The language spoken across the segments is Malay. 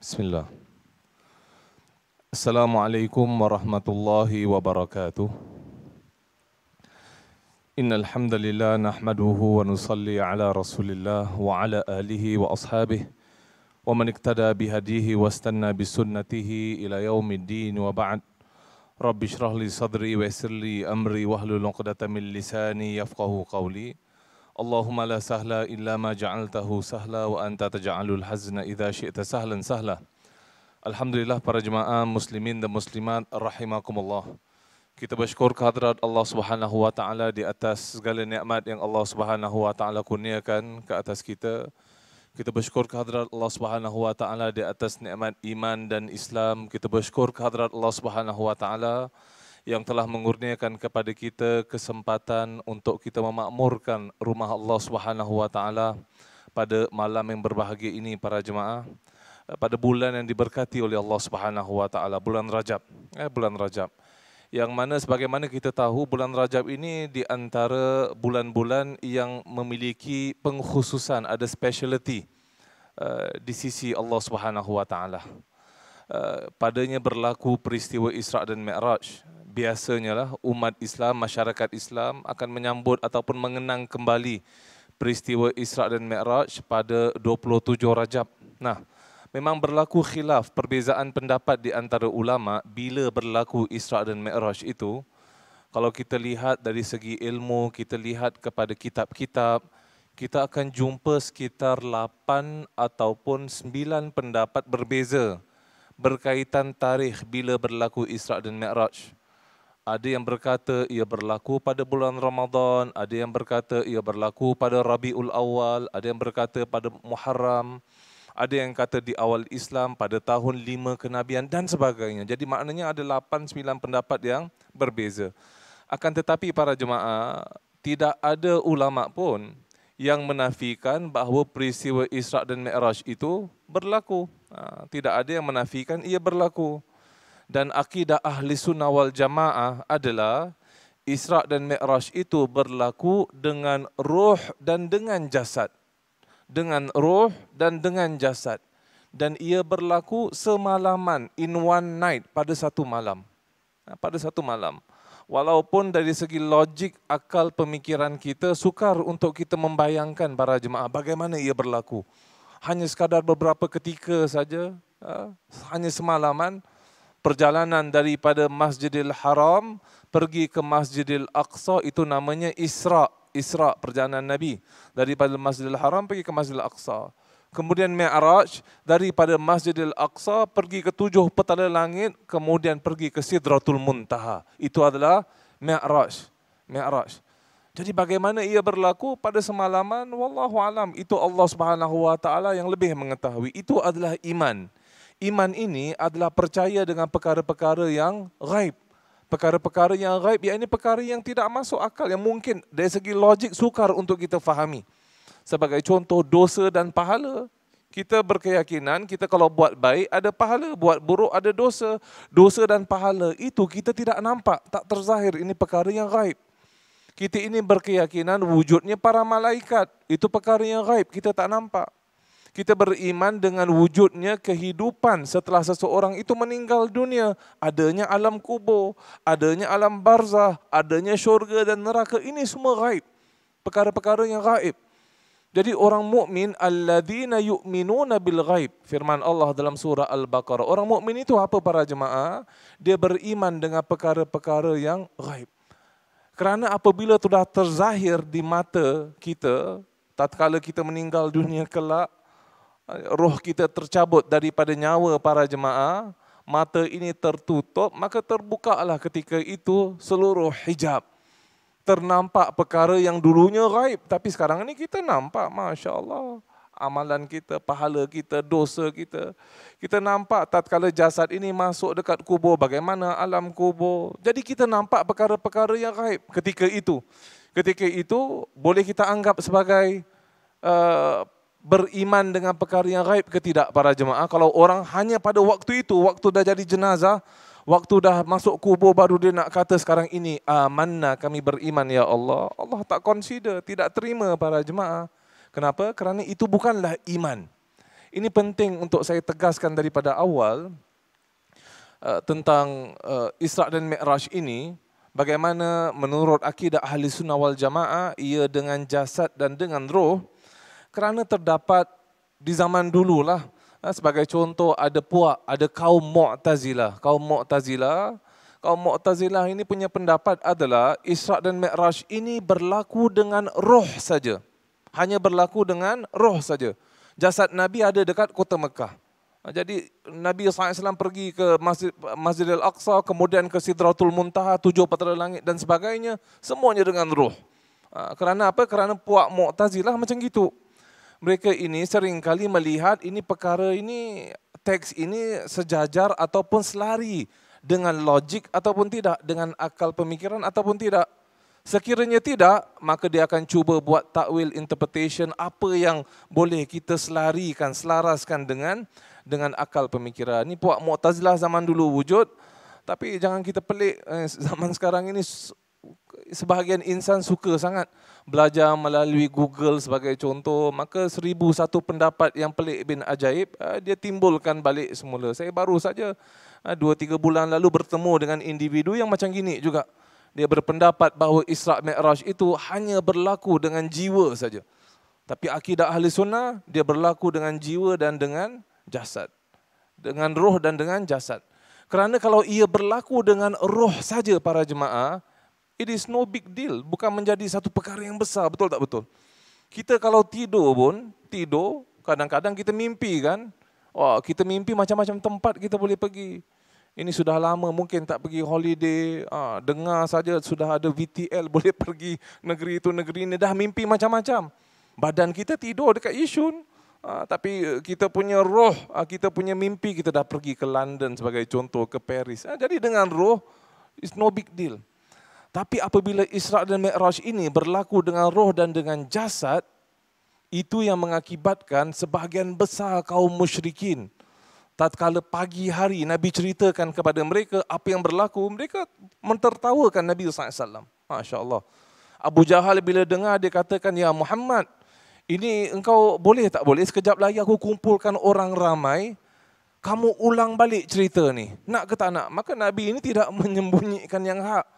بسم الله السلام عليكم ورحمة الله وبركاته إن الحمد لله نحمده ونصلي على رسول الله وعلى آله وأصحابه ومن اقتدى بهديه واستنى بسنته إلى يوم الدين وبعد رب اشرح لي صدري ويسر لي أمري واهلل عقدة من لساني يفقه قولي Allahumma la sahla illa ma جعلته sahla, wa anta الحزن hazna idha سهلا سهلا sahla. Alhamdulillah para jemaah muslimin dan muslimat rahimakumullah kita bersyukur kehadrat Allah Subhanahu wa taala di atas segala nikmat yang Allah Subhanahu wa taala kurniakan ke atas kita kita bersyukur kehadrat Allah Subhanahu wa taala di atas nikmat iman dan Islam kita bersyukur kehadrat Allah Subhanahu wa taala yang telah mengurniakan kepada kita kesempatan untuk kita memakmurkan rumah Allah Subhanahu wa taala pada malam yang berbahagia ini para jemaah eh, pada bulan yang diberkati oleh Allah Subhanahu wa taala bulan Rajab eh bulan Rajab yang mana sebagaimana kita tahu bulan Rajab ini di antara bulan-bulan yang memiliki pengkhususan ada speciality uh, di sisi Allah Subhanahu wa taala. Eh, padanya berlaku peristiwa Isra dan Mi'raj. Biasanya lah umat Islam, masyarakat Islam akan menyambut ataupun mengenang kembali peristiwa Isra dan Mi'raj pada 27 Rajab. Nah, memang berlaku khilaf perbezaan pendapat di antara ulama bila berlaku Isra dan Mi'raj itu. Kalau kita lihat dari segi ilmu, kita lihat kepada kitab-kitab, kita akan jumpa sekitar 8 ataupun 9 pendapat berbeza berkaitan tarikh bila berlaku Isra' dan Mi'raj. Ada yang berkata ia berlaku pada bulan Ramadan, ada yang berkata ia berlaku pada Rabiul Awal, ada yang berkata pada Muharram, ada yang kata di awal Islam pada tahun 5 kenabian dan sebagainya. Jadi maknanya ada 8 9 pendapat yang berbeza. Akan tetapi para jemaah tidak ada ulama pun yang menafikan bahawa peristiwa Isra dan Mi'raj itu berlaku. Ha, tidak ada yang menafikan ia berlaku. Dan akidah ahli sunnah wal jamaah adalah Isra dan Mi'raj itu berlaku dengan ruh dan dengan jasad. Dengan ruh dan dengan jasad. Dan ia berlaku semalaman, in one night, pada satu malam. Ha, pada satu malam. Walaupun dari segi logik akal pemikiran kita sukar untuk kita membayangkan para jemaah bagaimana ia berlaku. Hanya sekadar beberapa ketika saja, ha, hanya semalaman perjalanan daripada Masjidil Haram pergi ke Masjidil Aqsa itu namanya Isra, Isra perjalanan Nabi daripada Masjidil Haram pergi ke Masjidil Aqsa kemudian Mi'raj daripada Masjidil Aqsa pergi ke tujuh petala langit kemudian pergi ke Sidratul Muntaha itu adalah Mi'raj Mi'raj jadi bagaimana ia berlaku pada semalaman wallahu alam itu Allah Subhanahu wa taala yang lebih mengetahui itu adalah iman iman ini adalah percaya dengan perkara-perkara yang gaib perkara-perkara yang gaib ini perkara yang tidak masuk akal yang mungkin dari segi logik sukar untuk kita fahami sebagai contoh dosa dan pahala. Kita berkeyakinan kita kalau buat baik ada pahala, buat buruk ada dosa. Dosa dan pahala itu kita tidak nampak, tak terzahir. Ini perkara yang gaib. Kita ini berkeyakinan wujudnya para malaikat. Itu perkara yang gaib, kita tak nampak. Kita beriman dengan wujudnya kehidupan setelah seseorang itu meninggal dunia. Adanya alam kubur, adanya alam barzah, adanya syurga dan neraka. Ini semua gaib. Perkara-perkara yang gaib. Jadi orang mukmin alladzina yu'minuna bil ghaib. Firman Allah dalam surah Al-Baqarah. Orang mukmin itu apa para jemaah? Dia beriman dengan perkara-perkara yang ghaib. Kerana apabila sudah terzahir di mata kita, tatkala kita meninggal dunia kelak, roh kita tercabut daripada nyawa para jemaah, mata ini tertutup, maka terbukalah ketika itu seluruh hijab ternampak perkara yang dulunya raib tapi sekarang ini kita nampak masya Allah amalan kita, pahala kita, dosa kita. Kita nampak tatkala jasad ini masuk dekat kubur, bagaimana alam kubur. Jadi kita nampak perkara-perkara yang raib ketika itu. Ketika itu boleh kita anggap sebagai uh, beriman dengan perkara yang raib Ketidak para jemaah. Kalau orang hanya pada waktu itu, waktu dah jadi jenazah, Waktu dah masuk kubur baru dia nak kata sekarang ini, amanna kami beriman ya Allah. Allah tak consider, tidak terima para jemaah. Kenapa? Kerana itu bukanlah iman. Ini penting untuk saya tegaskan daripada awal eh, tentang eh, Isra' dan Mi'raj ini. Bagaimana menurut akidah ahli sunnah wal jamaah, ia dengan jasad dan dengan roh. Kerana terdapat di zaman dululah, Ha, sebagai contoh ada puak, ada kaum Mu'tazilah. Kaum Mu'tazilah, kaum Mu'tazilah ini punya pendapat adalah Isra' dan Mi'raj ini berlaku dengan roh saja. Hanya berlaku dengan roh saja. Jasad Nabi ada dekat kota Mekah. Ha, jadi Nabi SAW pergi ke Masjid, Masjid Al-Aqsa, kemudian ke Sidratul Muntaha, tujuh petala langit dan sebagainya. Semuanya dengan roh. Ha, kerana apa? Kerana puak Mu'tazilah macam itu mereka ini seringkali melihat ini perkara ini teks ini sejajar ataupun selari dengan logik ataupun tidak dengan akal pemikiran ataupun tidak sekiranya tidak maka dia akan cuba buat takwil interpretation apa yang boleh kita selarikan selaraskan dengan dengan akal pemikiran ni puak mu'tazilah zaman dulu wujud tapi jangan kita pelik eh, zaman sekarang ini sebahagian insan suka sangat belajar melalui Google sebagai contoh maka seribu satu pendapat yang pelik bin ajaib ah, dia timbulkan balik semula saya baru saja ah, dua tiga bulan lalu bertemu dengan individu yang macam gini juga dia berpendapat bahawa Isra' Mi'raj itu hanya berlaku dengan jiwa saja tapi akidah ahli sunnah dia berlaku dengan jiwa dan dengan jasad dengan roh dan dengan jasad kerana kalau ia berlaku dengan roh saja para jemaah It is no big deal. Bukan menjadi satu perkara yang besar. Betul tak betul? Kita kalau tidur pun, tidur, kadang-kadang kita mimpi kan. Wah, kita mimpi macam-macam tempat kita boleh pergi. Ini sudah lama mungkin tak pergi holiday. Ah, dengar saja sudah ada VTL boleh pergi negeri itu, negeri ini. Dah mimpi macam-macam. Badan kita tidur dekat Isun. Ah, tapi eh, kita punya roh, ah, kita punya mimpi kita dah pergi ke London sebagai contoh, ke Paris. Ah, jadi dengan roh, it's no big deal. Tapi apabila Isra dan Mi'raj ini berlaku dengan roh dan dengan jasad, itu yang mengakibatkan sebahagian besar kaum musyrikin. Tatkala pagi hari Nabi ceritakan kepada mereka apa yang berlaku, mereka mentertawakan Nabi SAW. Masya Allah. Abu Jahal bila dengar dia katakan, Ya Muhammad, ini engkau boleh tak boleh? Sekejap lagi aku kumpulkan orang ramai, kamu ulang balik cerita ni. Nak ke tak nak? Maka Nabi ini tidak menyembunyikan yang hak.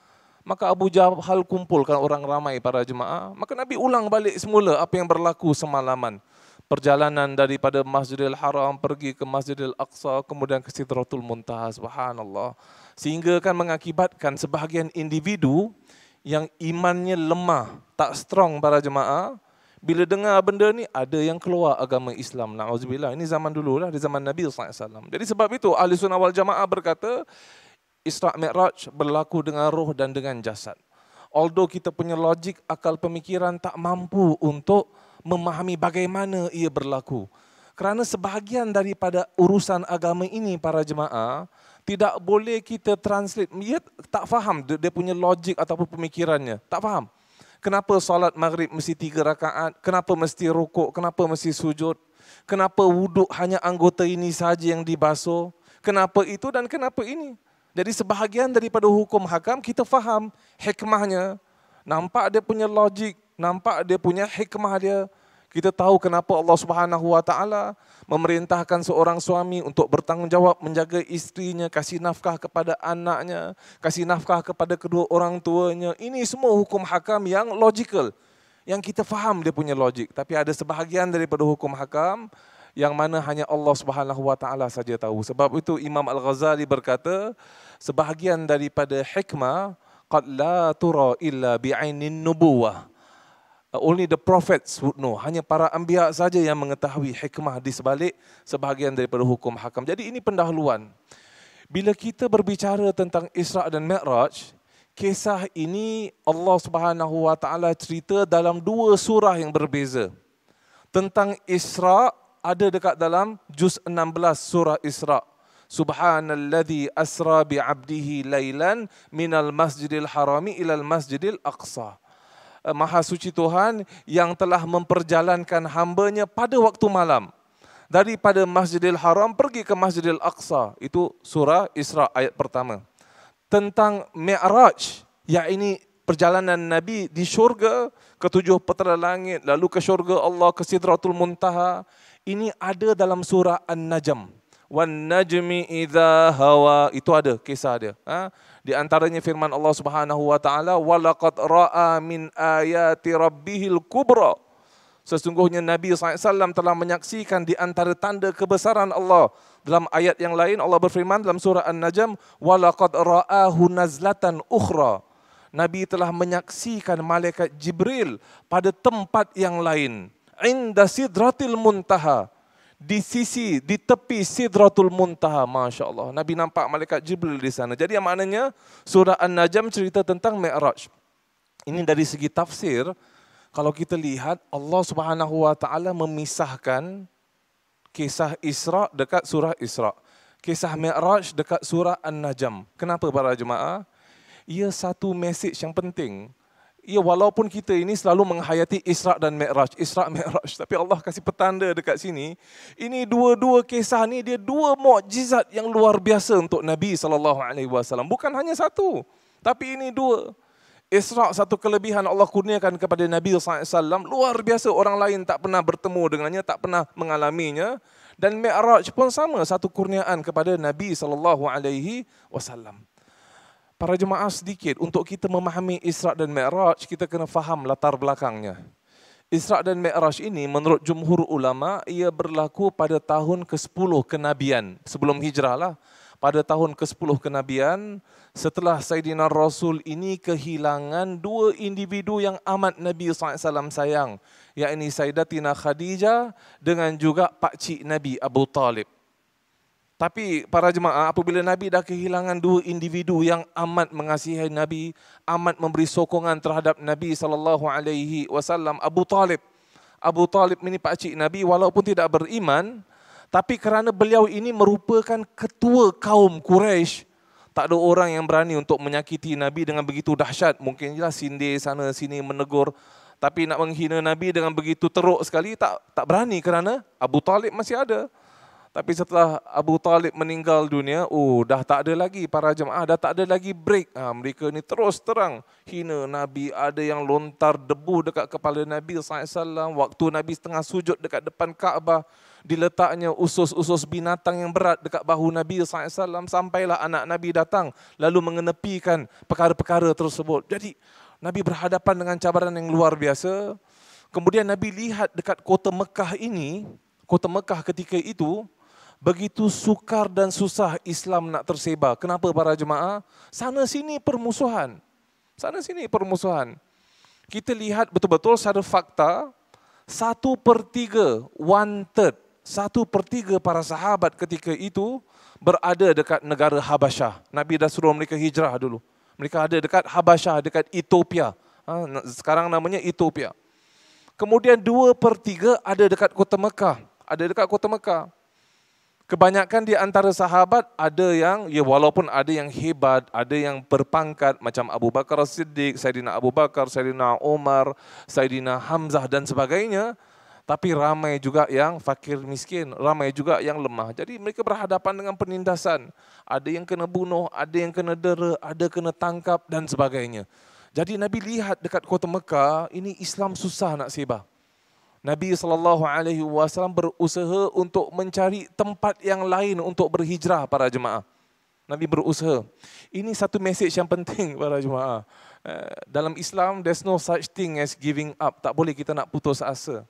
Maka Abu Jahal kumpulkan orang ramai para jemaah. Maka Nabi ulang balik semula apa yang berlaku semalaman. Perjalanan daripada Masjidil Haram pergi ke Masjidil Aqsa kemudian ke Sidratul Muntaha subhanallah. Sehingga kan mengakibatkan sebahagian individu yang imannya lemah, tak strong para jemaah. Bila dengar benda ni ada yang keluar agama Islam. Nauzubillah. Ini zaman dululah di zaman Nabi sallallahu alaihi wasallam. Jadi sebab itu ahli sunnah wal jamaah berkata Isra' Mi'raj berlaku dengan roh dan dengan jasad. Although kita punya logik, akal pemikiran tak mampu untuk memahami bagaimana ia berlaku. Kerana sebahagian daripada urusan agama ini para jemaah, tidak boleh kita translate. Ia tak faham dia punya logik ataupun pemikirannya. Tak faham. Kenapa solat maghrib mesti tiga rakaat? Kenapa mesti rukuk? Kenapa mesti sujud? Kenapa wuduk hanya anggota ini saja yang dibasuh? Kenapa itu dan kenapa ini? Jadi sebahagian daripada hukum hakam kita faham hikmahnya. Nampak dia punya logik, nampak dia punya hikmah dia. Kita tahu kenapa Allah Subhanahu Wa Taala memerintahkan seorang suami untuk bertanggungjawab menjaga istrinya, kasih nafkah kepada anaknya, kasih nafkah kepada kedua orang tuanya. Ini semua hukum hakam yang logical yang kita faham dia punya logik tapi ada sebahagian daripada hukum hakam yang mana hanya Allah Subhanahu saja tahu sebab itu Imam Al-Ghazali berkata sebahagian daripada hikmah qad la tura illa bi'ainin nubuwah uh, only the prophets would know hanya para anbiya saja yang mengetahui hikmah di sebalik sebahagian daripada hukum hakam jadi ini pendahuluan bila kita berbicara tentang Isra dan Mi'raj kisah ini Allah Subhanahu wa taala cerita dalam dua surah yang berbeza tentang Isra ada dekat dalam juz 16 surah Isra' Subhanalladzi asra bi 'abdihi lailan minal masjidil harami ilal masjidil aqsa. Eh, Maha suci Tuhan yang telah memperjalankan hambanya pada waktu malam daripada Masjidil Haram pergi ke Masjidil Aqsa itu surah Isra ayat pertama tentang Mi'raj yakni perjalanan Nabi di syurga ke tujuh petala langit lalu ke syurga Allah ke Sidratul Muntaha ini ada dalam surah An-Najm wan najmi idza hawa itu ada kisah dia ha? di antaranya firman Allah Subhanahu wa taala walaqad raa min ayati rabbihil kubra sesungguhnya nabi sallallahu alaihi wasallam telah menyaksikan di antara tanda kebesaran Allah dalam ayat yang lain Allah berfirman dalam surah An-Najm walaqad ra'ahu nazlatan ukhra Nabi telah menyaksikan malaikat Jibril pada tempat yang lain inda sidratil muntaha di sisi di tepi Sidratul Muntaha Masya Allah. Nabi nampak malaikat Jibril di sana. Jadi yang maknanya surah An-Najm cerita tentang Mi'raj. Ini dari segi tafsir kalau kita lihat Allah Subhanahu wa taala memisahkan kisah Isra dekat surah Isra. Kisah Mi'raj dekat surah An-Najm. Kenapa para jemaah? Ia satu message yang penting ya walaupun kita ini selalu menghayati Isra dan Mi'raj, Isra Mi'raj, tapi Allah kasih petanda dekat sini, ini dua-dua kisah ni dia dua mukjizat yang luar biasa untuk Nabi saw. Bukan hanya satu, tapi ini dua. Isra satu kelebihan Allah kurniakan kepada Nabi saw. luar biasa orang lain tak pernah bertemu dengannya, tak pernah mengalaminya. Dan Mi'raj pun sama, satu kurniaan kepada Nabi saw. Para jemaah sedikit, untuk kita memahami Isra' dan Mi'raj, kita kena faham latar belakangnya. Isra' dan Mi'raj ini menurut jumhur ulama, ia berlaku pada tahun ke-10 kenabian, sebelum hijrah lah. Pada tahun ke-10 kenabian, setelah Sayyidina Rasul ini kehilangan dua individu yang amat Nabi SAW sayang, yakni Sayyidatina Khadijah dengan juga Pak Cik Nabi Abu Talib. Tapi para jemaah apabila Nabi dah kehilangan dua individu yang amat mengasihi Nabi, amat memberi sokongan terhadap Nabi sallallahu alaihi wasallam Abu Talib. Abu Talib ini pakcik Nabi walaupun tidak beriman, tapi kerana beliau ini merupakan ketua kaum Quraisy, tak ada orang yang berani untuk menyakiti Nabi dengan begitu dahsyat. Mungkin jelas sindir sana sini menegur tapi nak menghina Nabi dengan begitu teruk sekali tak tak berani kerana Abu Talib masih ada. Tapi setelah Abu Talib meninggal dunia, oh dah tak ada lagi para jemaah, dah tak ada lagi break. Ha, mereka ni terus terang hina Nabi, ada yang lontar debu dekat kepala Nabi SAW. Waktu Nabi tengah sujud dekat depan Kaabah, diletaknya usus-usus binatang yang berat dekat bahu Nabi SAW. Sampailah anak Nabi datang lalu mengenepikan perkara-perkara tersebut. Jadi Nabi berhadapan dengan cabaran yang luar biasa. Kemudian Nabi lihat dekat kota Mekah ini, kota Mekah ketika itu, begitu sukar dan susah Islam nak tersebar. Kenapa para jemaah? Sana sini permusuhan. Sana sini permusuhan. Kita lihat betul-betul secara fakta, satu per tiga, one third, satu per tiga para sahabat ketika itu berada dekat negara Habasyah. Nabi dah suruh mereka hijrah dulu. Mereka ada dekat Habasyah, dekat Ethiopia. Ha, sekarang namanya Ethiopia. Kemudian dua per tiga ada dekat kota Mekah. Ada dekat kota Mekah. Kebanyakan di antara sahabat ada yang ya walaupun ada yang hebat, ada yang berpangkat macam Abu Bakar Siddiq, Sayyidina Abu Bakar, Sayyidina Umar, Sayyidina Hamzah dan sebagainya, tapi ramai juga yang fakir miskin, ramai juga yang lemah. Jadi mereka berhadapan dengan penindasan. Ada yang kena bunuh, ada yang kena dera, ada kena tangkap dan sebagainya. Jadi Nabi lihat dekat kota Mekah, ini Islam susah nak sebar. Nabi sallallahu alaihi wasallam berusaha untuk mencari tempat yang lain untuk berhijrah para jemaah. Nabi berusaha. Ini satu mesej yang penting para jemaah. Eh, dalam Islam there's no such thing as giving up. Tak boleh kita nak putus asa.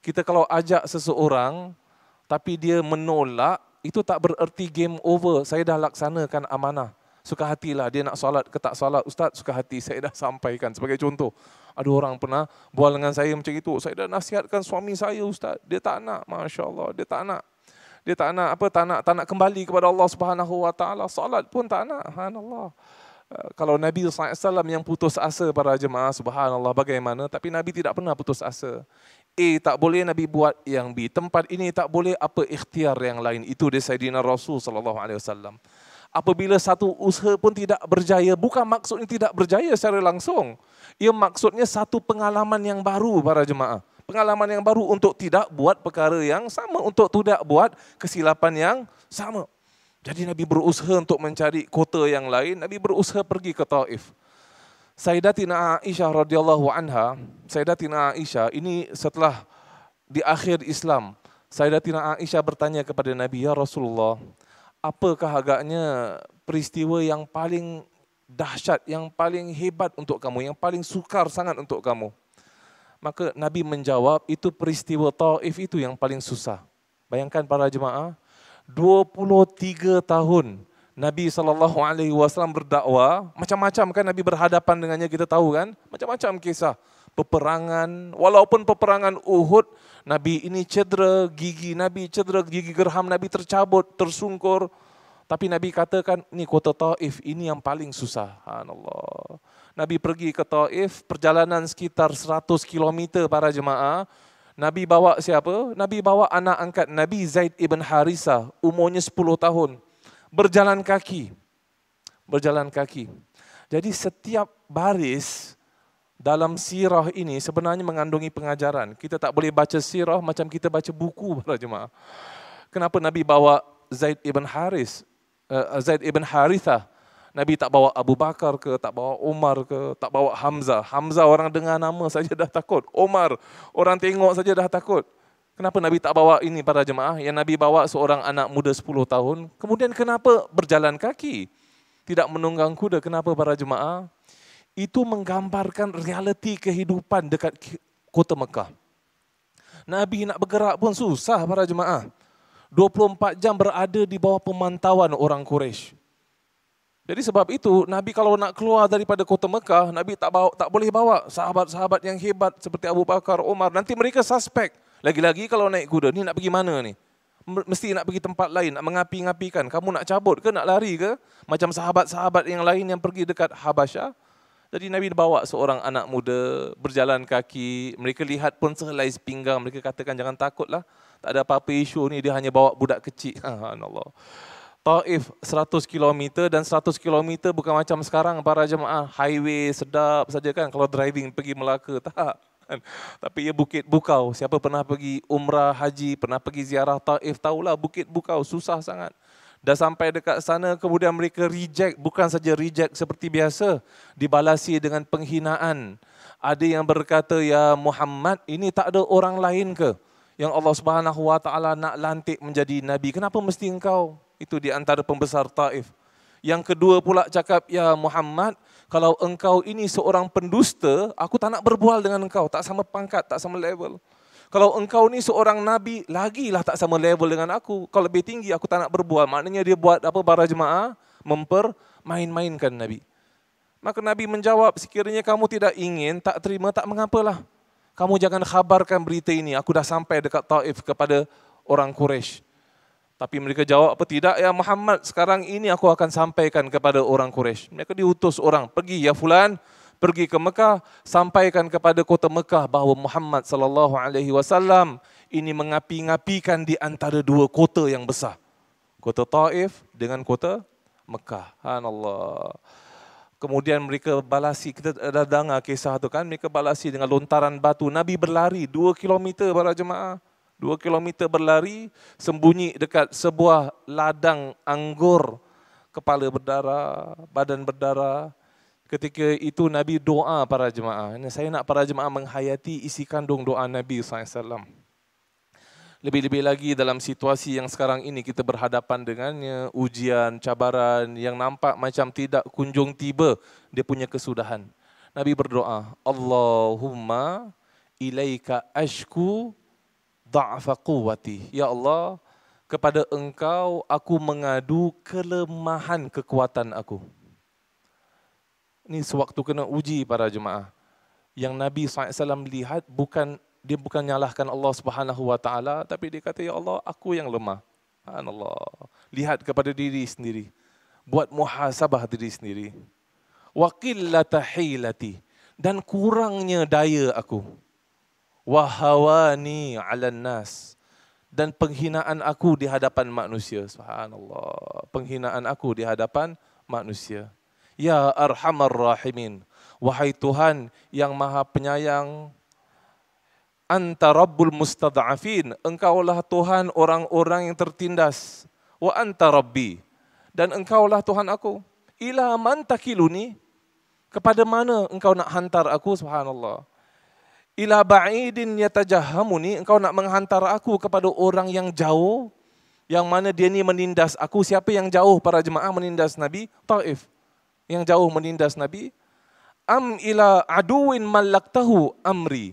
Kita kalau ajak seseorang tapi dia menolak, itu tak bererti game over. Saya dah laksanakan amanah suka hatilah dia nak solat ke tak solat. Ustaz suka hati saya dah sampaikan sebagai contoh. Ada orang pernah bual dengan saya macam itu. Saya dah nasihatkan suami saya ustaz. Dia tak nak, Masya Allah. Dia tak nak. Dia tak nak apa? Tak nak, tak nak kembali kepada Allah Subhanahu Wa Taala. Solat pun tak nak. Subhanallah. Eh, kalau Nabi SAW yang putus asa para jemaah, subhanallah bagaimana. Tapi Nabi tidak pernah putus asa. A tak boleh Nabi buat yang B. Tempat ini tak boleh apa ikhtiar yang lain. Itu dia Sayyidina Rasul SAW apabila satu usaha pun tidak berjaya, bukan maksudnya tidak berjaya secara langsung. Ia maksudnya satu pengalaman yang baru para jemaah. Pengalaman yang baru untuk tidak buat perkara yang sama, untuk tidak buat kesilapan yang sama. Jadi Nabi berusaha untuk mencari kota yang lain, Nabi berusaha pergi ke Taif. Sayyidatina Aisyah radhiyallahu anha, Sayyidatina Aisyah ini setelah di akhir Islam, Sayyidatina Aisyah bertanya kepada Nabi, "Ya Rasulullah, apakah agaknya peristiwa yang paling dahsyat, yang paling hebat untuk kamu, yang paling sukar sangat untuk kamu. Maka Nabi menjawab, itu peristiwa Taif itu yang paling susah. Bayangkan para jemaah, 23 tahun Nabi saw berdakwah, macam-macam kan Nabi berhadapan dengannya kita tahu kan? Macam-macam kisah peperangan, walaupun peperangan Uhud, Nabi ini cedera gigi, Nabi cedera gigi gerham, Nabi tercabut, tersungkur. Tapi Nabi katakan, ini kota Taif, ini yang paling susah. Allah. Nabi pergi ke Taif, perjalanan sekitar 100 km para jemaah. Nabi bawa siapa? Nabi bawa anak angkat Nabi Zaid ibn Harisa, umurnya 10 tahun. Berjalan kaki. Berjalan kaki. Jadi setiap baris, dalam sirah ini sebenarnya mengandungi pengajaran. Kita tak boleh baca sirah macam kita baca buku para jemaah. Kenapa Nabi bawa Zaid ibn Haris, uh, Zaid ibn Harithah? Nabi tak bawa Abu Bakar ke, tak bawa Umar ke, tak bawa Hamzah. Hamzah orang dengar nama saja dah takut. Umar, orang tengok saja dah takut. Kenapa Nabi tak bawa ini para jemaah? Yang Nabi bawa seorang anak muda 10 tahun. Kemudian kenapa berjalan kaki? Tidak menunggang kuda. Kenapa para jemaah? Itu menggambarkan realiti kehidupan dekat kota Mekah. Nabi nak bergerak pun susah para jemaah. 24 jam berada di bawah pemantauan orang Quraisy. Jadi sebab itu Nabi kalau nak keluar daripada kota Mekah, Nabi tak bawa, tak boleh bawa sahabat-sahabat yang hebat seperti Abu Bakar, Umar. Nanti mereka suspek. Lagi-lagi kalau naik kuda, ni nak pergi mana ni? Mesti nak pergi tempat lain, nak mengapi-ngapikan. Kamu nak cabut ke, nak lari ke? Macam sahabat-sahabat yang lain yang pergi dekat Habasyah, jadi Nabi bawa seorang anak muda berjalan kaki. Mereka lihat pun sehelai pinggang. Mereka katakan jangan takutlah. Tak ada apa-apa isu ni. Dia hanya bawa budak kecil. Allah. Taif 100 km dan 100 km bukan macam sekarang para jemaah highway sedap saja kan kalau driving pergi Melaka tak tapi ia bukit bukau siapa pernah pergi umrah haji pernah pergi ziarah Taif tahulah bukit bukau susah sangat Dah sampai dekat sana kemudian mereka reject bukan saja reject seperti biasa dibalasi dengan penghinaan. Ada yang berkata ya Muhammad ini tak ada orang lain ke yang Allah Subhanahu nak lantik menjadi nabi. Kenapa mesti engkau? Itu di antara pembesar Taif. Yang kedua pula cakap ya Muhammad kalau engkau ini seorang pendusta, aku tak nak berbual dengan engkau. Tak sama pangkat, tak sama level. Kalau engkau ni seorang nabi, lagilah tak sama level dengan aku. Kau lebih tinggi, aku tak nak berbual. Maknanya dia buat apa para jemaah mempermain-mainkan nabi. Maka nabi menjawab, sekiranya kamu tidak ingin, tak terima, tak mengapalah. Kamu jangan khabarkan berita ini. Aku dah sampai dekat Taif kepada orang Quraisy. Tapi mereka jawab apa tidak ya Muhammad sekarang ini aku akan sampaikan kepada orang Quraisy. Mereka diutus orang pergi ya fulan pergi ke Mekah sampaikan kepada kota Mekah bahawa Muhammad sallallahu alaihi wasallam ini mengapi-ngapikan di antara dua kota yang besar kota Taif dengan kota Mekah subhanallah kemudian mereka balasi kita dah dengar kisah tu kan mereka balasi dengan lontaran batu nabi berlari dua kilometer para jemaah 2 km berlari sembunyi dekat sebuah ladang anggur kepala berdarah badan berdarah ketika itu Nabi doa para jemaah. Dan saya nak para jemaah menghayati isi kandung doa Nabi SAW. Lebih-lebih lagi dalam situasi yang sekarang ini kita berhadapan dengannya, ujian, cabaran yang nampak macam tidak kunjung tiba, dia punya kesudahan. Nabi berdoa, Allahumma ilaika ashku da'fa quwati. Ya Allah, kepada engkau aku mengadu kelemahan kekuatan aku. Ini sewaktu kena uji para jemaah. Yang Nabi SAW lihat bukan dia bukan nyalahkan Allah Subhanahu Wa Taala, tapi dia kata ya Allah aku yang lemah. Allah lihat kepada diri sendiri, buat muhasabah diri sendiri. Wakilatahilati dan kurangnya daya aku. Wahawani ala nas dan penghinaan aku di hadapan manusia. Subhanallah. Penghinaan aku di hadapan manusia. Ya Arhamar Rahimin. Wahai Tuhan yang maha penyayang, Anta Rabbul Mustada'afin, Engkaulah Tuhan orang-orang yang tertindas. Wa Anta Rabbi, dan Engkaulah Tuhan aku. Ila man takiluni, kepada mana engkau nak hantar aku, subhanallah. Ila ba'idin yatajahamuni, engkau nak menghantar aku kepada orang yang jauh, yang mana dia ni menindas aku. Siapa yang jauh para jemaah menindas Nabi? Ta'if yang jauh menindas Nabi? Am ila aduin tahu amri.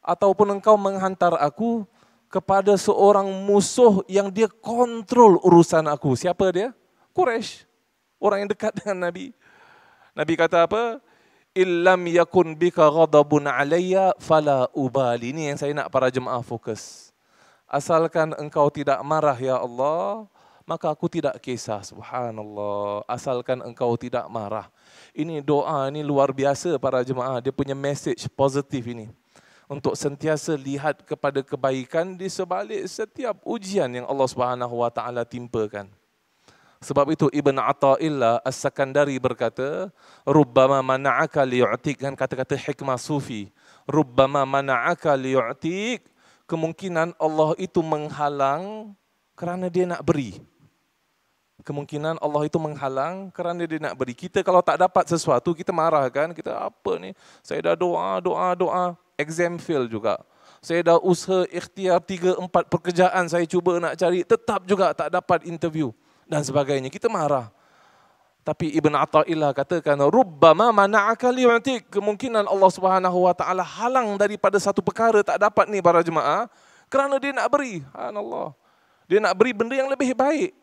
Ataupun engkau menghantar aku kepada seorang musuh yang dia kontrol urusan aku. Siapa dia? Quraisy. Orang yang dekat dengan Nabi. Nabi kata apa? Illam yakin bika roda ghadabun alayya fala ubali. Ini yang saya nak para jemaah fokus. Asalkan engkau tidak marah ya Allah, maka aku tidak kisah subhanallah asalkan engkau tidak marah ini doa ini luar biasa para jemaah dia punya message positif ini untuk sentiasa lihat kepada kebaikan di sebalik setiap ujian yang Allah Subhanahu wa taala timpakan sebab itu Ibn Atta'illah As-Sakandari berkata, Rubbama mana'aka li'u'tik, kan kata-kata hikmah sufi. Rubbama mana'aka li'u'tik, kemungkinan Allah itu menghalang kerana dia nak beri kemungkinan Allah itu menghalang kerana dia nak beri. Kita kalau tak dapat sesuatu, kita marah kan. Kita apa ni, saya dah doa, doa, doa. Exam fail juga. Saya dah usaha ikhtiar tiga empat pekerjaan saya cuba nak cari. Tetap juga tak dapat interview dan sebagainya. Kita marah. Tapi Ibn Atta'illah katakan, Rubbama mana'aka li'atik. Kemungkinan Allah Subhanahu halang daripada satu perkara tak dapat ni para jemaah. Kerana dia nak beri. Allah. Dia nak beri benda yang lebih baik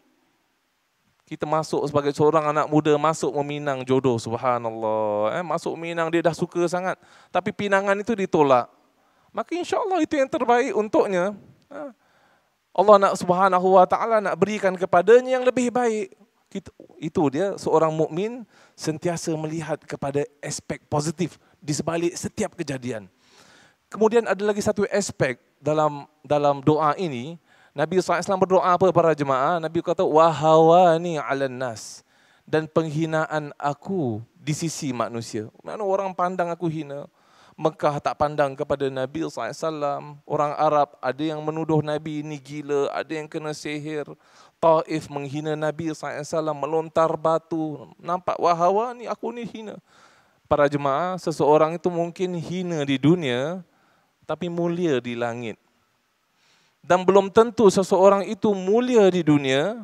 kita masuk sebagai seorang anak muda masuk meminang jodoh subhanallah eh masuk minang dia dah suka sangat tapi pinangan itu ditolak maka insyaallah itu yang terbaik untuknya ha. Allah nak subhanahu wa taala nak berikan kepadanya yang lebih baik kita, itu dia seorang mukmin sentiasa melihat kepada aspek positif di sebalik setiap kejadian kemudian ada lagi satu aspek dalam dalam doa ini Nabi SAW berdoa apa para jemaah? Nabi kata, wahawani ala nas. Dan penghinaan aku di sisi manusia. Mana orang pandang aku hina. Mekah tak pandang kepada Nabi SAW. Orang Arab ada yang menuduh Nabi ini gila. Ada yang kena sihir. Taif menghina Nabi SAW. Melontar batu. Nampak wahawa ni aku ni hina. Para jemaah, seseorang itu mungkin hina di dunia. Tapi mulia di langit dan belum tentu seseorang itu mulia di dunia,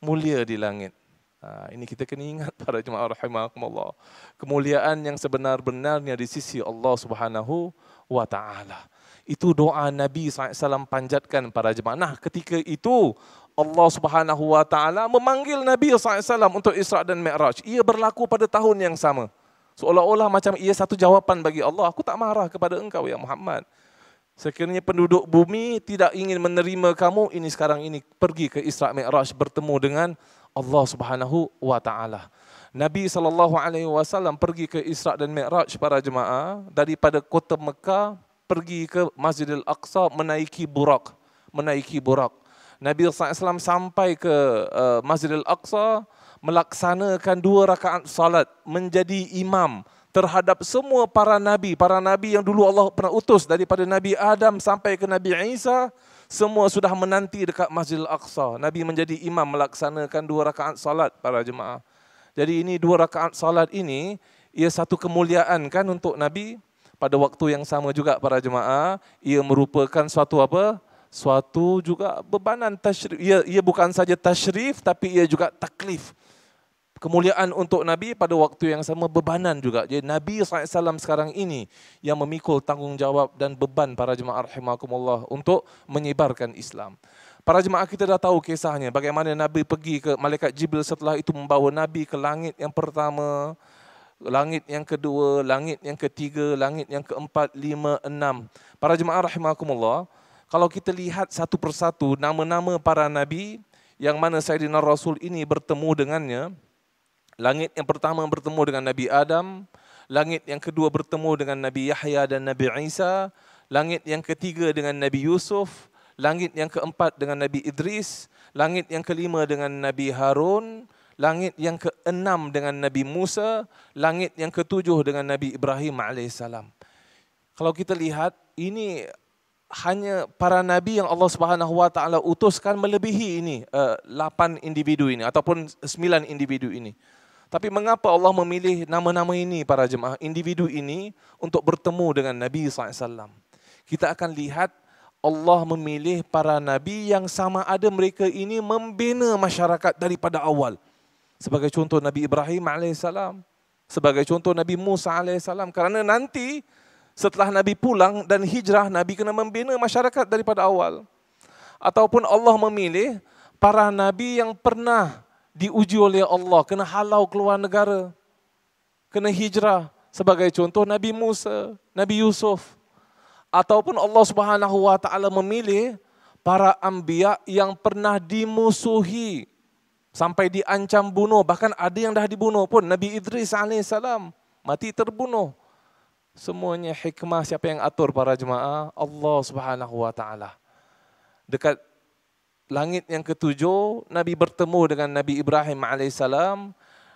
mulia di langit. Ha, ini kita kena ingat para jemaah rahimahumullah. Kemuliaan yang sebenar-benarnya di sisi Allah Subhanahu wa Itu doa Nabi SAW panjatkan para jemaah. Nah ketika itu Allah Subhanahu wa memanggil Nabi SAW untuk Isra dan Mi'raj. Ia berlaku pada tahun yang sama. Seolah-olah macam ia satu jawapan bagi Allah. Aku tak marah kepada engkau ya Muhammad. Sekiranya penduduk bumi tidak ingin menerima kamu ini sekarang ini pergi ke Isra Mi'raj bertemu dengan Allah Subhanahu wa taala. Nabi sallallahu alaihi wasallam pergi ke Isra dan Mi'raj para jemaah daripada kota Mekah pergi ke Masjidil Aqsa menaiki Burak, menaiki Burak. Nabi sallallahu alaihi wasallam sampai ke eh, Masjidil Aqsa melaksanakan dua rakaat salat menjadi imam terhadap semua para nabi, para nabi yang dulu Allah pernah utus daripada Nabi Adam sampai ke Nabi Isa, semua sudah menanti dekat Masjidil Aqsa. Nabi menjadi imam melaksanakan dua rakaat salat para jemaah. Jadi ini dua rakaat salat ini ia satu kemuliaan kan untuk Nabi pada waktu yang sama juga para jemaah ia merupakan suatu apa? Suatu juga bebanan tashrif. Ia, ia bukan saja tashrif tapi ia juga taklif kemuliaan untuk Nabi pada waktu yang sama bebanan juga. Jadi Nabi SAW sekarang ini yang memikul tanggungjawab dan beban para jemaah rahimahkumullah untuk menyebarkan Islam. Para jemaah kita dah tahu kisahnya bagaimana Nabi pergi ke Malaikat Jibril setelah itu membawa Nabi ke langit yang pertama, langit yang kedua, langit yang ketiga, langit yang keempat, lima, enam. Para jemaah rahimahkumullah, kalau kita lihat satu persatu nama-nama para Nabi yang mana Sayyidina Rasul ini bertemu dengannya, Langit yang pertama bertemu dengan Nabi Adam, langit yang kedua bertemu dengan Nabi Yahya dan Nabi Isa, langit yang ketiga dengan Nabi Yusuf, langit yang keempat dengan Nabi Idris, langit yang kelima dengan Nabi Harun, langit yang keenam dengan Nabi Musa, langit yang ketujuh dengan Nabi Ibrahim alaihissalam. Kalau kita lihat ini hanya para nabi yang Allah Subhanahu utuskan melebihi ini eh, lapan individu ini ataupun sembilan individu ini. Tapi mengapa Allah memilih nama-nama ini para jemaah, individu ini untuk bertemu dengan Nabi Sallallahu Alaihi Wasallam? Kita akan lihat Allah memilih para Nabi yang sama ada mereka ini membina masyarakat daripada awal. Sebagai contoh Nabi Ibrahim Alaihissalam, Sebagai contoh Nabi Musa Alaihissalam. Karena nanti setelah Nabi pulang dan hijrah, Nabi kena membina masyarakat daripada awal. Ataupun Allah memilih para Nabi yang pernah diuji oleh Allah, kena halau keluar negara, kena hijrah. Sebagai contoh Nabi Musa, Nabi Yusuf. Ataupun Allah Subhanahu wa taala memilih para anbiya yang pernah dimusuhi sampai diancam bunuh, bahkan ada yang dah dibunuh pun Nabi Idris alaihi salam mati terbunuh. Semuanya hikmah siapa yang atur para jemaah? Allah Subhanahu wa taala. Dekat langit yang ketujuh, Nabi bertemu dengan Nabi Ibrahim AS.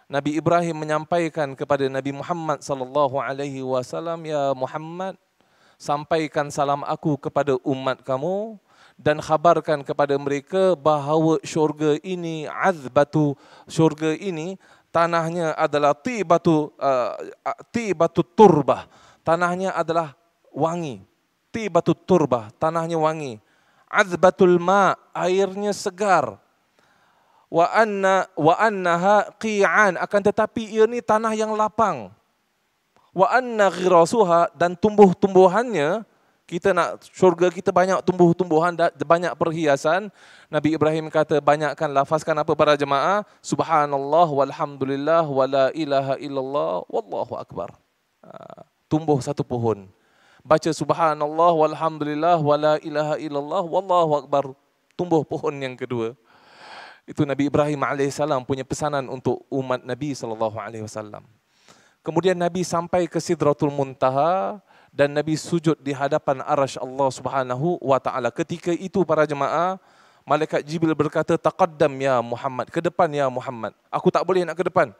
Nabi Ibrahim menyampaikan kepada Nabi Muhammad sallallahu alaihi wasallam, "Ya Muhammad, sampaikan salam aku kepada umat kamu dan khabarkan kepada mereka bahawa syurga ini azbatu syurga ini tanahnya adalah tibatu uh, tibatu turbah. Tanahnya adalah wangi. Tibatu turbah, tanahnya wangi." azbatul ma airnya segar wa anna wa annaha qi'an akan tetapi ia ni tanah yang lapang wa anna ghirasuha dan tumbuh-tumbuhannya kita nak syurga kita banyak tumbuh-tumbuhan banyak perhiasan Nabi Ibrahim kata banyakkan lafazkan apa para jemaah subhanallah walhamdulillah wala ilaha illallah wallahu akbar ah, tumbuh satu pohon baca subhanallah walhamdulillah wala ilaha illallah wallahu akbar tumbuh pohon yang kedua itu Nabi Ibrahim AS punya pesanan untuk umat Nabi saw. kemudian Nabi sampai ke Sidratul Muntaha dan Nabi sujud di hadapan Arash Allah Subhanahu wa taala ketika itu para jemaah malaikat Jibril berkata taqaddam ya Muhammad ke depan ya Muhammad aku tak boleh nak ke depan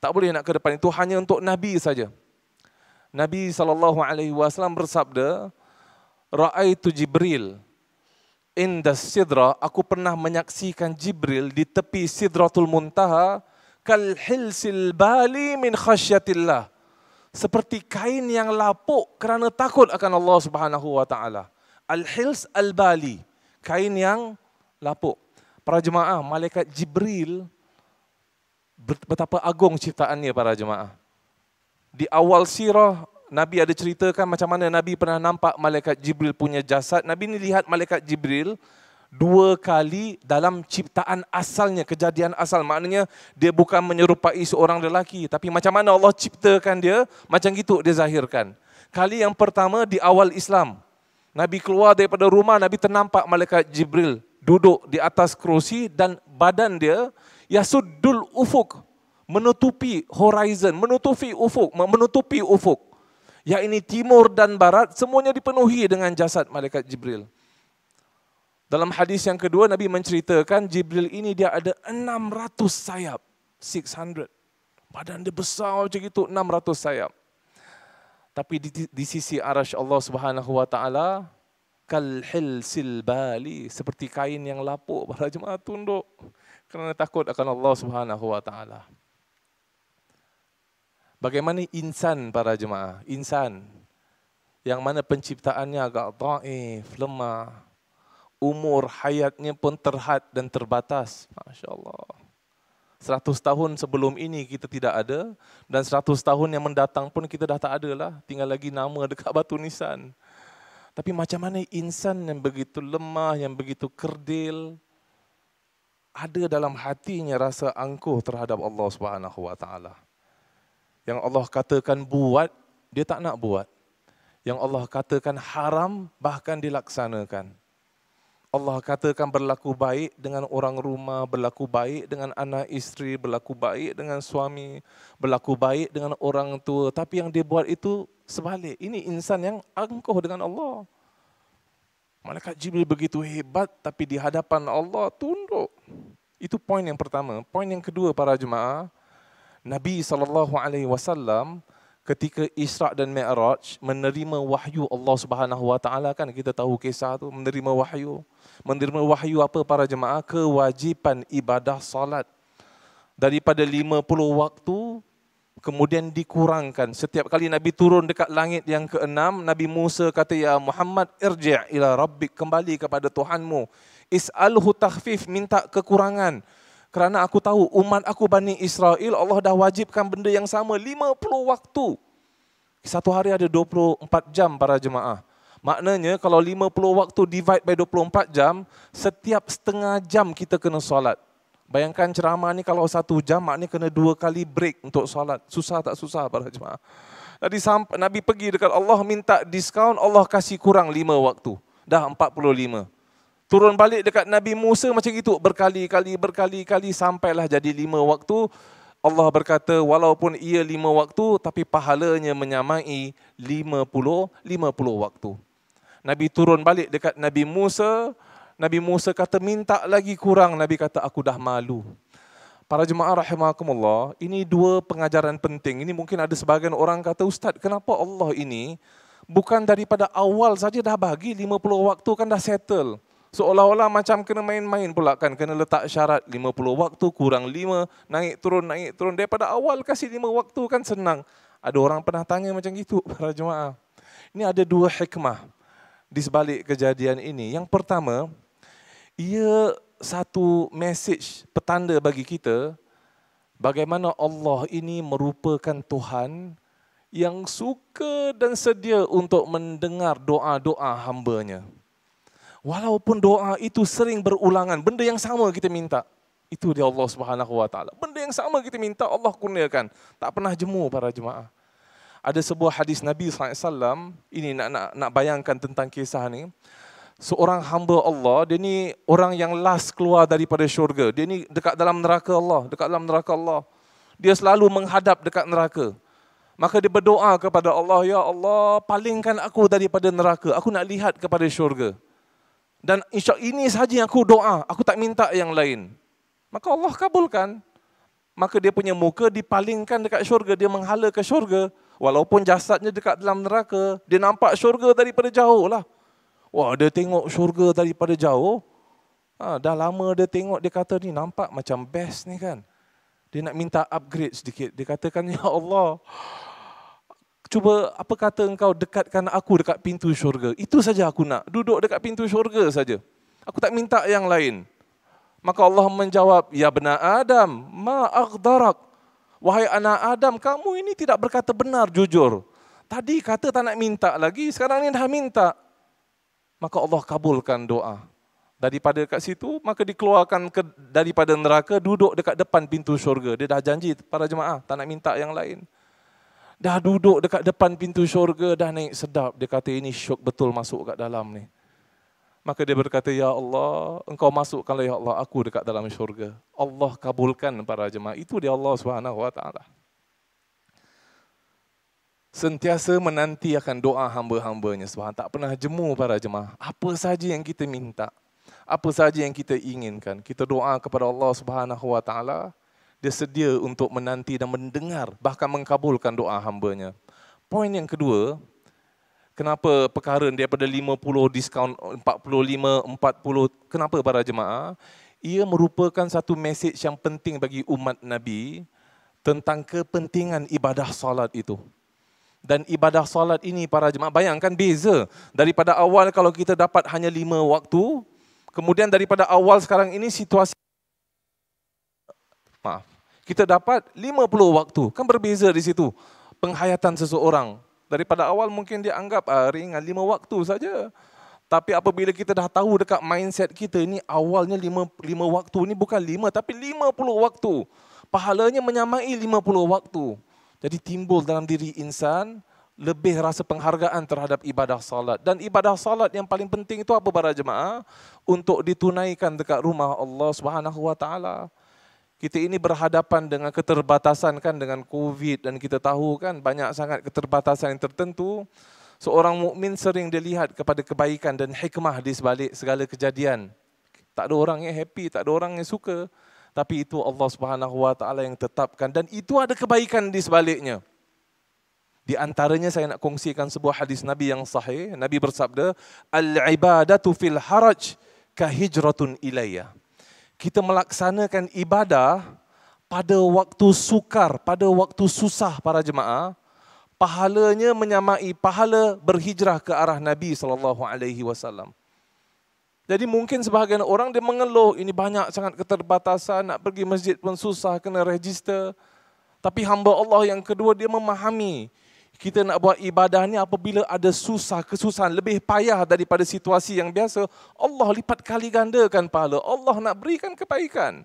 tak boleh nak ke depan itu hanya untuk Nabi saja Nabi sallallahu alaihi wasallam bersabda, "Ra'aitu Jibril inda Sidra, aku pernah menyaksikan Jibril di tepi Sidratul Muntaha kal hilsil bali min khasyatillah." Seperti kain yang lapuk kerana takut akan Allah Subhanahu wa taala. Al-hils al-bali, kain yang lapuk. Para jemaah, malaikat Jibril betapa agung ciptaannya para jemaah di awal sirah Nabi ada ceritakan macam mana Nabi pernah nampak malaikat Jibril punya jasad. Nabi ni lihat malaikat Jibril dua kali dalam ciptaan asalnya, kejadian asal. Maknanya dia bukan menyerupai seorang lelaki. Tapi macam mana Allah ciptakan dia, macam gitu dia zahirkan. Kali yang pertama di awal Islam. Nabi keluar daripada rumah, Nabi ternampak malaikat Jibril duduk di atas kerusi dan badan dia yasuddul ufuk menutupi horizon, menutupi ufuk, menutupi ufuk. Ya ini timur dan barat semuanya dipenuhi dengan jasad malaikat Jibril. Dalam hadis yang kedua Nabi menceritakan Jibril ini dia ada 600 sayap, 600. Badan dia besar macam itu 600 sayap. Tapi di, di sisi arasy Allah Subhanahu wa taala kal silbali seperti kain yang lapuk para jemaah tunduk kerana takut akan Allah Subhanahu wa taala. Bagaimana insan para jemaah? Insan yang mana penciptaannya agak daif, lemah. Umur hayatnya pun terhad dan terbatas. Masya Allah. 100 tahun sebelum ini kita tidak ada dan 100 tahun yang mendatang pun kita dah tak ada lah. Tinggal lagi nama dekat batu nisan. Tapi macam mana insan yang begitu lemah, yang begitu kerdil, ada dalam hatinya rasa angkuh terhadap Allah Subhanahu Wa Taala. Yang Allah katakan buat, dia tak nak buat. Yang Allah katakan haram, bahkan dilaksanakan. Allah katakan berlaku baik dengan orang rumah, berlaku baik dengan anak istri, berlaku baik dengan suami, berlaku baik dengan orang tua. Tapi yang dia buat itu sebalik. Ini insan yang angkuh dengan Allah. Malaikat Jibril begitu hebat tapi di hadapan Allah tunduk. Itu poin yang pertama. Poin yang kedua para jemaah, Nabi sallallahu alaihi wasallam ketika Isra dan Mi'raj menerima wahyu Allah Subhanahu wa taala kan kita tahu kisah tu menerima wahyu menerima wahyu apa para jemaah kewajipan ibadah solat daripada 50 waktu kemudian dikurangkan setiap kali nabi turun dekat langit yang keenam nabi Musa kata ya Muhammad irji' ila rabbik kembali kepada Tuhanmu is'alhu takhfif minta kekurangan kerana aku tahu umat aku Bani Israel, Allah dah wajibkan benda yang sama 50 waktu. Satu hari ada 24 jam para jemaah. Maknanya kalau 50 waktu divide by 24 jam, setiap setengah jam kita kena solat. Bayangkan ceramah ni kalau satu jam, maknanya kena dua kali break untuk solat. Susah tak susah para jemaah. Jadi Nabi pergi dekat Allah minta diskaun, Allah kasih kurang lima waktu. Dah 45. Turun balik dekat Nabi Musa macam itu berkali-kali berkali-kali sampailah jadi lima waktu. Allah berkata walaupun ia lima waktu tapi pahalanya menyamai lima puluh, lima puluh waktu. Nabi turun balik dekat Nabi Musa. Nabi Musa kata minta lagi kurang. Nabi kata aku dah malu. Para jemaah rahimahakumullah, ini dua pengajaran penting. Ini mungkin ada sebagian orang kata, Ustaz, kenapa Allah ini bukan daripada awal saja dah bagi 50 waktu kan dah settle. Seolah-olah macam kena main-main pula kan. Kena letak syarat 50 waktu kurang 5. Naik turun, naik turun. Daripada awal kasih 5 waktu kan senang. Ada orang pernah tanya macam itu para jemaah. Ini ada dua hikmah di sebalik kejadian ini. Yang pertama, ia satu message petanda bagi kita bagaimana Allah ini merupakan Tuhan yang suka dan sedia untuk mendengar doa-doa hamba-Nya. doa doa hamba nya Walaupun doa itu sering berulangan, benda yang sama kita minta. Itu dia Allah Subhanahu wa taala. Benda yang sama kita minta Allah kurniakan. Tak pernah jemu para jemaah. Ada sebuah hadis Nabi sallallahu alaihi wasallam, ini nak nak nak bayangkan tentang kisah ni. Seorang hamba Allah, dia ni orang yang last keluar daripada syurga. Dia ni dekat dalam neraka Allah, dekat dalam neraka Allah. Dia selalu menghadap dekat neraka. Maka dia berdoa kepada Allah, Ya Allah, palingkan aku daripada neraka. Aku nak lihat kepada syurga dan insya Allah ini sahaja yang aku doa, aku tak minta yang lain. Maka Allah kabulkan. Maka dia punya muka dipalingkan dekat syurga, dia menghala ke syurga. Walaupun jasadnya dekat dalam neraka, dia nampak syurga daripada jauh lah. Wah, dia tengok syurga daripada jauh. Ha, dah lama dia tengok, dia kata ni nampak macam best ni kan. Dia nak minta upgrade sedikit. Dia katakan, Ya Allah, cuba apa kata engkau dekatkan aku dekat pintu syurga. Itu saja aku nak. Duduk dekat pintu syurga saja. Aku tak minta yang lain. Maka Allah menjawab, Ya benar Adam, ma agdarak. Wahai anak Adam, kamu ini tidak berkata benar, jujur. Tadi kata tak nak minta lagi, sekarang ini dah minta. Maka Allah kabulkan doa. Daripada kat situ, maka dikeluarkan ke, daripada neraka, duduk dekat depan pintu syurga. Dia dah janji para jemaah, tak nak minta yang lain. Dah duduk dekat depan pintu syurga, dah naik sedap. Dia kata, ini syok betul masuk kat dalam ni. Maka dia berkata, Ya Allah, engkau masukkanlah Ya Allah aku dekat dalam syurga. Allah kabulkan para jemaah. Itu dia Allah Subhanahu Wa Taala. Sentiasa menanti akan doa hamba-hambanya. Subhanallah. Tak pernah jemu para jemaah. Apa saja yang kita minta, apa saja yang kita inginkan, kita doa kepada Allah Subhanahu dia sedia untuk menanti dan mendengar, bahkan mengkabulkan doa hambanya. Poin yang kedua, kenapa perkara daripada 50 diskaun 45, 40, kenapa para jemaah? Ia merupakan satu mesej yang penting bagi umat Nabi tentang kepentingan ibadah solat itu. Dan ibadah solat ini para jemaah, bayangkan beza daripada awal kalau kita dapat hanya lima waktu, kemudian daripada awal sekarang ini situasi Maaf kita dapat 50 waktu. Kan berbeza di situ penghayatan seseorang. Daripada awal mungkin dia anggap ah, ringan 5 waktu saja. Tapi apabila kita dah tahu dekat mindset kita ini awalnya 5, 5 waktu ini bukan 5 tapi 50 waktu. Pahalanya menyamai 50 waktu. Jadi timbul dalam diri insan lebih rasa penghargaan terhadap ibadah salat. Dan ibadah salat yang paling penting itu apa para jemaah? Untuk ditunaikan dekat rumah Allah Subhanahu kita ini berhadapan dengan keterbatasan kan dengan COVID dan kita tahu kan banyak sangat keterbatasan yang tertentu. Seorang mukmin sering dilihat kepada kebaikan dan hikmah di sebalik segala kejadian. Tak ada orang yang happy, tak ada orang yang suka. Tapi itu Allah Subhanahu Wa Taala yang tetapkan dan itu ada kebaikan di sebaliknya. Di antaranya saya nak kongsikan sebuah hadis Nabi yang sahih. Nabi bersabda, "Al ibadatu fil haraj kahijratun ilayya." kita melaksanakan ibadah pada waktu sukar, pada waktu susah para jemaah, pahalanya menyamai pahala berhijrah ke arah Nabi sallallahu alaihi wasallam. Jadi mungkin sebahagian orang dia mengeluh ini banyak sangat keterbatasan nak pergi masjid pun susah kena register. Tapi hamba Allah yang kedua dia memahami kita nak buat ibadah ni apabila ada susah, kesusahan, lebih payah daripada situasi yang biasa, Allah lipat kali gandakan pahala. Allah nak berikan kebaikan.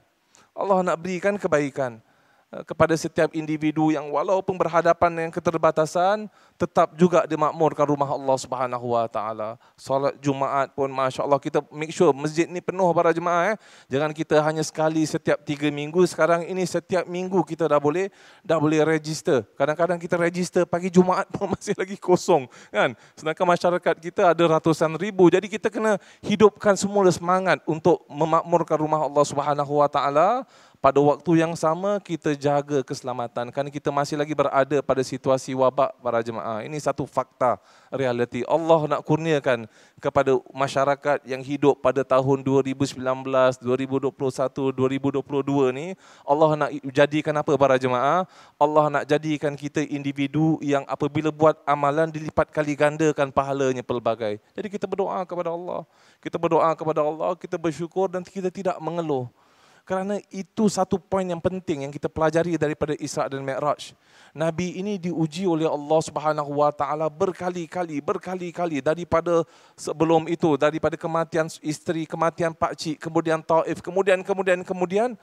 Allah nak berikan kebaikan. Eh, kepada setiap individu yang walaupun berhadapan dengan keterbatasan tetap juga dimakmurkan rumah Allah Subhanahu wa taala. Solat Jumaat pun masya-Allah kita make sure masjid ni penuh para jemaah eh. Jangan kita hanya sekali setiap tiga minggu sekarang ini setiap minggu kita dah boleh dah boleh register. Kadang-kadang kita register pagi Jumaat pun masih lagi kosong kan. Sedangkan masyarakat kita ada ratusan ribu. Jadi kita kena hidupkan semula semangat untuk memakmurkan rumah Allah Subhanahu wa taala pada waktu yang sama kita jaga keselamatan kerana kita masih lagi berada pada situasi wabak para jemaah. Ini satu fakta realiti. Allah nak kurniakan kepada masyarakat yang hidup pada tahun 2019, 2021, 2022 ini Allah nak jadikan apa para jemaah? Allah nak jadikan kita individu yang apabila buat amalan dilipat kali gandakan pahalanya pelbagai. Jadi kita berdoa kepada Allah. Kita berdoa kepada Allah, kita bersyukur dan kita tidak mengeluh. Kerana itu satu poin yang penting yang kita pelajari daripada Isra dan Mi'raj. Nabi ini diuji oleh Allah Subhanahu Wa Taala berkali-kali, berkali-kali daripada sebelum itu, daripada kematian isteri, kematian pak cik, kemudian Taif, kemudian kemudian kemudian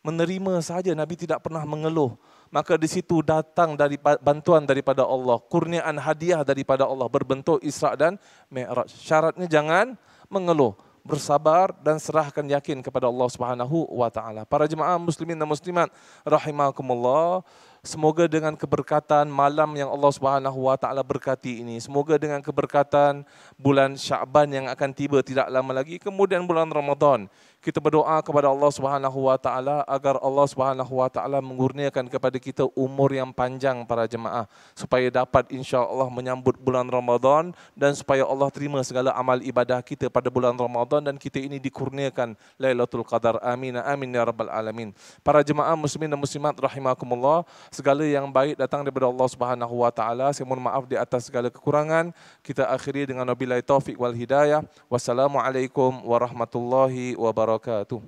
menerima saja Nabi tidak pernah mengeluh. Maka di situ datang dari bantuan daripada Allah, kurniaan hadiah daripada Allah berbentuk Isra dan Mi'raj. Syaratnya jangan mengeluh bersabar dan serahkan yakin kepada Allah Subhanahu wa taala. Para jemaah muslimin dan muslimat rahimakumullah, semoga dengan keberkatan malam yang Allah Subhanahu wa taala berkati ini, semoga dengan keberkatan bulan Syaban yang akan tiba tidak lama lagi kemudian bulan Ramadan kita berdoa kepada Allah Subhanahu wa taala agar Allah Subhanahu wa taala mengurniakan kepada kita umur yang panjang para jemaah supaya dapat insyaallah menyambut bulan Ramadan dan supaya Allah terima segala amal ibadah kita pada bulan Ramadan dan kita ini dikurniakan Lailatul Qadar amin amin ya rabbal alamin para jemaah muslimin dan muslimat rahimakumullah segala yang baik datang daripada Allah Subhanahu wa taala saya mohon maaf di atas segala kekurangan kita akhiri dengan wabillahi taufik wal hidayah wassalamualaikum warahmatullahi wabarakatuh wabarakatuh.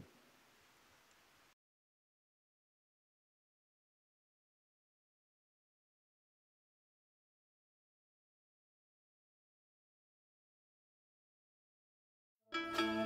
thank you